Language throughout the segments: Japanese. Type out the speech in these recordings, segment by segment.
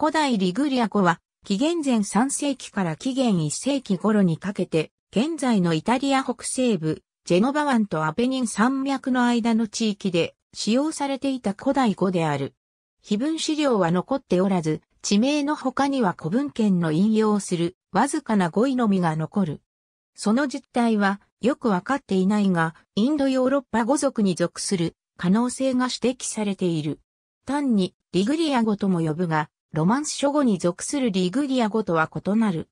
古代リグリア湖は、紀元前3世紀から紀元1世紀頃にかけて、現在のイタリア北西部、ジェノバ湾とアペニン山脈の間の地域で使用されていた古代語である。碑文資料は残っておらず、地名の他には古文献の引用するわずかな語彙のみが残る。その実態はよくわかっていないが、インドヨーロッパ語族に属する可能性が指摘されている。単にリグリア語とも呼ぶが、ロマンス書語に属するリグリア語とは異なる。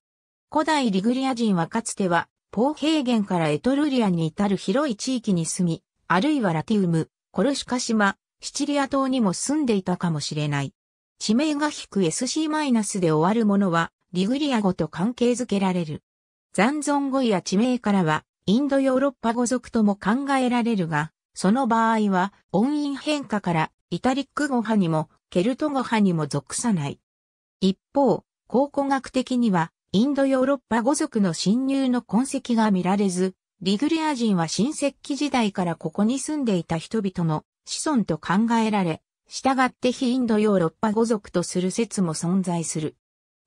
古代リグリア人はかつては、ポー平原からエトルリアに至る広い地域に住み、あるいはラティウム、コルシカ島、シチリア島にも住んでいたかもしれない。地名が引く SC- マイナスで終わるものは、リグリア語と関係づけられる。残存語や地名からは、インドヨーロッパ語族とも考えられるが、その場合は、音韻変化からイタリック語派にも、ケルト語派にも属さない。一方、考古学的には、インドヨーロッパ語族の侵入の痕跡が見られず、リグリア人は新石器時代からここに住んでいた人々の子孫と考えられ、従って非インドヨーロッパ語族とする説も存在する。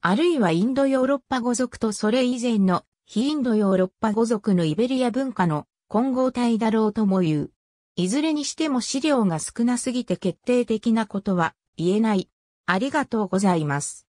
あるいはインドヨーロッパ語族とそれ以前の非インドヨーロッパ語族のイベリア文化の混合体だろうとも言う。いずれにしても資料が少なすぎて決定的なことは言えない。ありがとうございます。